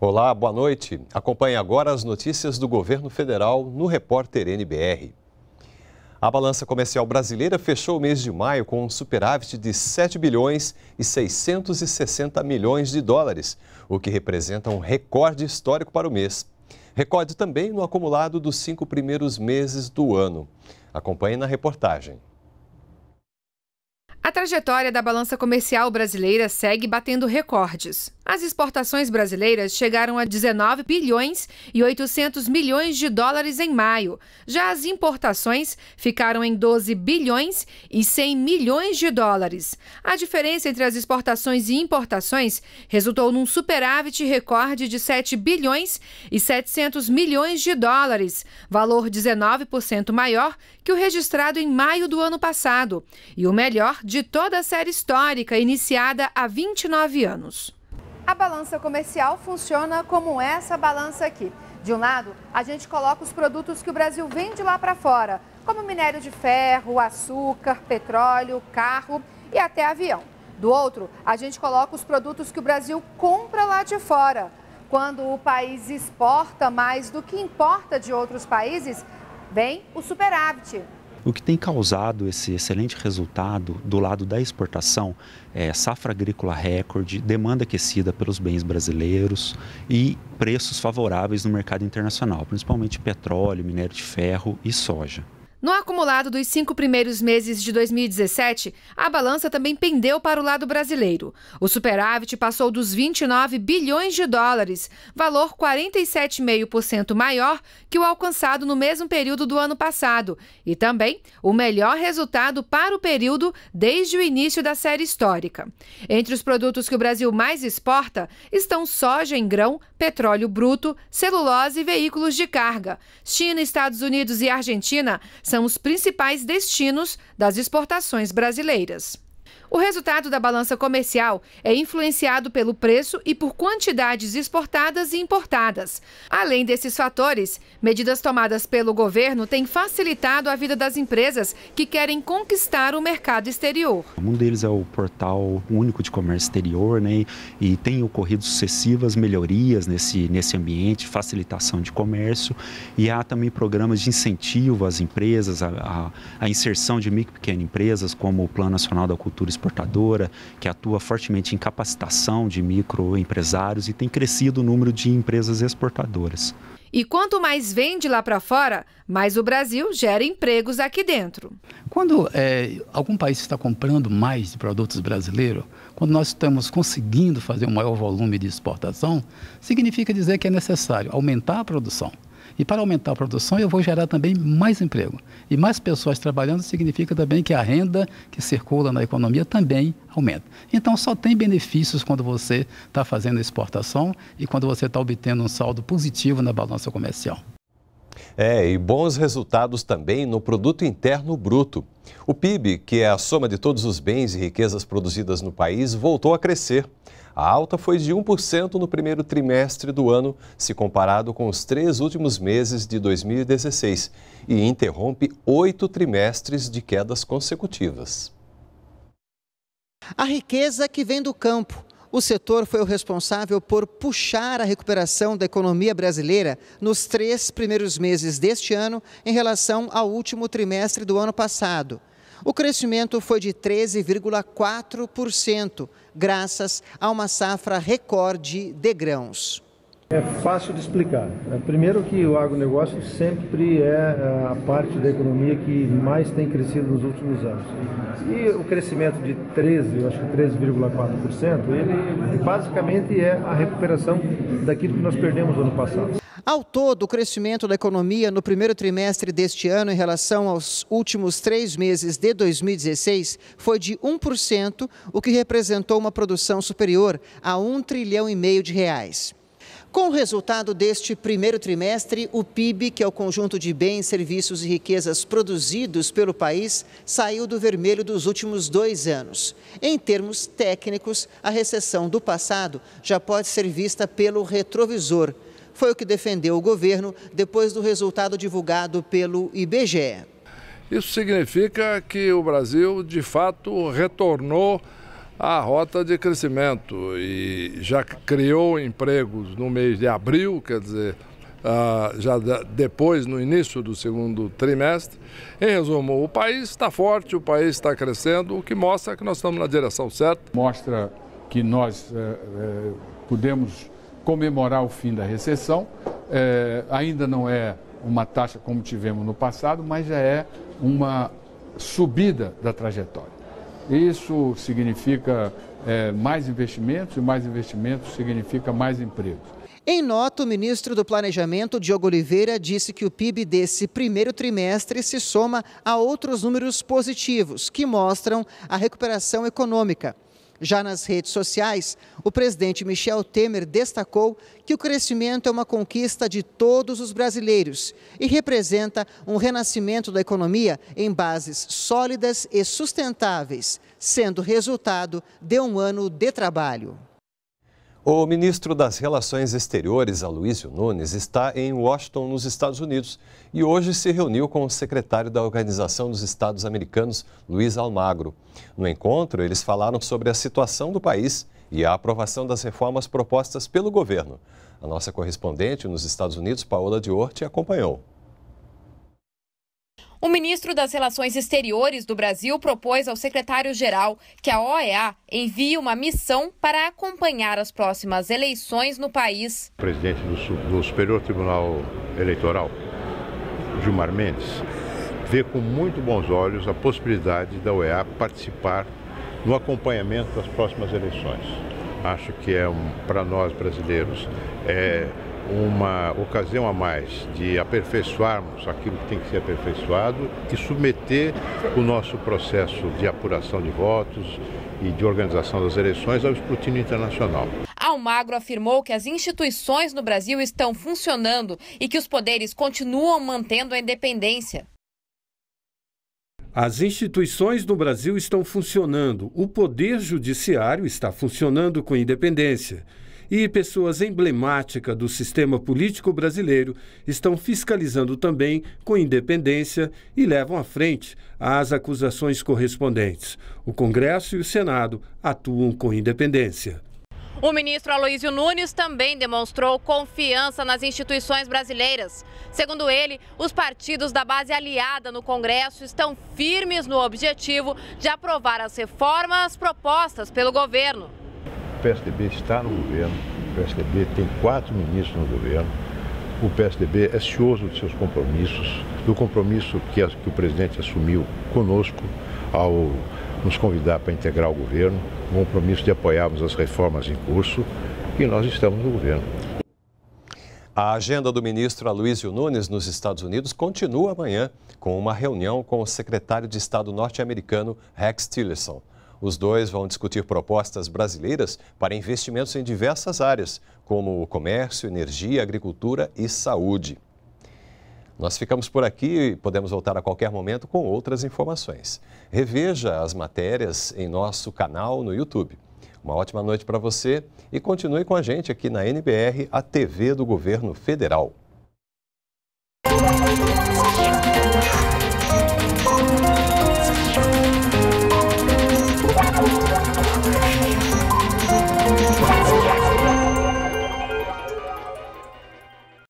Olá, boa noite. Acompanhe agora as notícias do governo federal no Repórter NBR. A balança comercial brasileira fechou o mês de maio com um superávit de 7 bilhões e 660 milhões de dólares, o que representa um recorde histórico para o mês. Recorde também no acumulado dos cinco primeiros meses do ano. Acompanhe na reportagem. A trajetória da balança comercial brasileira segue batendo recordes. As exportações brasileiras chegaram a 19 bilhões e 800 milhões de dólares em maio. Já as importações ficaram em 12 bilhões e 100 milhões de dólares. A diferença entre as exportações e importações resultou num superávit recorde de 7 bilhões e 700 milhões de dólares, valor 19% maior que o registrado em maio do ano passado e o melhor de de toda a série histórica, iniciada há 29 anos. A balança comercial funciona como essa balança aqui. De um lado, a gente coloca os produtos que o Brasil vende lá para fora, como minério de ferro, açúcar, petróleo, carro e até avião. Do outro, a gente coloca os produtos que o Brasil compra lá de fora. Quando o país exporta mais do que importa de outros países, vem o superávit. O que tem causado esse excelente resultado do lado da exportação é safra agrícola recorde, demanda aquecida pelos bens brasileiros e preços favoráveis no mercado internacional, principalmente petróleo, minério de ferro e soja. No acumulado dos cinco primeiros meses de 2017, a balança também pendeu para o lado brasileiro. O superávit passou dos 29 bilhões de dólares, valor 47,5% maior que o alcançado no mesmo período do ano passado, e também o melhor resultado para o período desde o início da série histórica. Entre os produtos que o Brasil mais exporta estão soja em grão, petróleo bruto, celulose e veículos de carga. China, Estados Unidos e Argentina são os principais destinos das exportações brasileiras. O resultado da balança comercial é influenciado pelo preço e por quantidades exportadas e importadas. Além desses fatores, medidas tomadas pelo governo têm facilitado a vida das empresas que querem conquistar o mercado exterior. Um deles é o portal único de comércio exterior, né? E tem ocorrido sucessivas melhorias nesse, nesse ambiente, facilitação de comércio. E há também programas de incentivo às empresas, a, a, a inserção de micro e pequenas empresas, como o Plano Nacional da Cultura exportadora que atua fortemente em capacitação de microempresários e tem crescido o número de empresas exportadoras. E quanto mais vende lá para fora, mais o Brasil gera empregos aqui dentro. Quando é, algum país está comprando mais de produtos brasileiros, quando nós estamos conseguindo fazer um maior volume de exportação, significa dizer que é necessário aumentar a produção. E para aumentar a produção, eu vou gerar também mais emprego. E mais pessoas trabalhando significa também que a renda que circula na economia também aumenta. Então, só tem benefícios quando você está fazendo exportação e quando você está obtendo um saldo positivo na balança comercial. É, e bons resultados também no produto interno bruto. O PIB, que é a soma de todos os bens e riquezas produzidas no país, voltou a crescer. A alta foi de 1% no primeiro trimestre do ano, se comparado com os três últimos meses de 2016, e interrompe oito trimestres de quedas consecutivas. A riqueza que vem do campo o setor foi o responsável por puxar a recuperação da economia brasileira nos três primeiros meses deste ano em relação ao último trimestre do ano passado. O crescimento foi de 13,4%, graças a uma safra recorde de grãos. É fácil de explicar. É, primeiro que o agronegócio sempre é, é a parte da economia que mais tem crescido nos últimos anos. E o crescimento de 13, eu acho que 13,4%, ele basicamente é a recuperação daquilo que nós perdemos no ano passado. Ao todo, o crescimento da economia no primeiro trimestre deste ano em relação aos últimos três meses de 2016 foi de 1%, o que representou uma produção superior a 1 trilhão e meio de reais. Com o resultado deste primeiro trimestre, o PIB, que é o conjunto de bens, serviços e riquezas produzidos pelo país, saiu do vermelho dos últimos dois anos. Em termos técnicos, a recessão do passado já pode ser vista pelo retrovisor. Foi o que defendeu o governo depois do resultado divulgado pelo IBGE. Isso significa que o Brasil, de fato, retornou a rota de crescimento e já criou empregos no mês de abril, quer dizer, ah, já depois, no início do segundo trimestre. Em resumo, o país está forte, o país está crescendo, o que mostra que nós estamos na direção certa. Mostra que nós é, é, podemos comemorar o fim da recessão, é, ainda não é uma taxa como tivemos no passado, mas já é uma subida da trajetória. Isso significa é, mais investimentos e mais investimentos significa mais empregos. Em nota, o ministro do Planejamento, Diogo Oliveira, disse que o PIB desse primeiro trimestre se soma a outros números positivos que mostram a recuperação econômica. Já nas redes sociais, o presidente Michel Temer destacou que o crescimento é uma conquista de todos os brasileiros e representa um renascimento da economia em bases sólidas e sustentáveis, sendo resultado de um ano de trabalho. O ministro das Relações Exteriores, Aloysio Nunes, está em Washington, nos Estados Unidos, e hoje se reuniu com o secretário da Organização dos Estados Americanos, Luiz Almagro. No encontro, eles falaram sobre a situação do país e a aprovação das reformas propostas pelo governo. A nossa correspondente nos Estados Unidos, Paola Diorte, acompanhou. O ministro das Relações Exteriores do Brasil propôs ao secretário-geral que a OEA envie uma missão para acompanhar as próximas eleições no país. O presidente do, do Superior Tribunal Eleitoral, Gilmar Mendes, vê com muito bons olhos a possibilidade da OEA participar no acompanhamento das próximas eleições. Acho que é um, para nós brasileiros é uma ocasião a mais de aperfeiçoarmos aquilo que tem que ser aperfeiçoado e submeter o nosso processo de apuração de votos e de organização das eleições ao escrutínio internacional. Almagro afirmou que as instituições no Brasil estão funcionando e que os poderes continuam mantendo a independência. As instituições no Brasil estão funcionando, o poder judiciário está funcionando com independência e pessoas emblemáticas do sistema político brasileiro estão fiscalizando também com independência e levam à frente as acusações correspondentes. O Congresso e o Senado atuam com independência. O ministro Aloísio Nunes também demonstrou confiança nas instituições brasileiras. Segundo ele, os partidos da base aliada no Congresso estão firmes no objetivo de aprovar as reformas propostas pelo governo. O PSDB está no governo, o PSDB tem quatro ministros no governo, o PSDB é cioso de seus compromissos, do compromisso que, que o presidente assumiu conosco ao nos convidar para integrar o governo, o compromisso de apoiarmos as reformas em curso e nós estamos no governo. A agenda do ministro Aloysio Nunes nos Estados Unidos continua amanhã com uma reunião com o secretário de Estado norte-americano Rex Tillerson. Os dois vão discutir propostas brasileiras para investimentos em diversas áreas, como comércio, energia, agricultura e saúde. Nós ficamos por aqui e podemos voltar a qualquer momento com outras informações. Reveja as matérias em nosso canal no YouTube. Uma ótima noite para você e continue com a gente aqui na NBR, a TV do Governo Federal.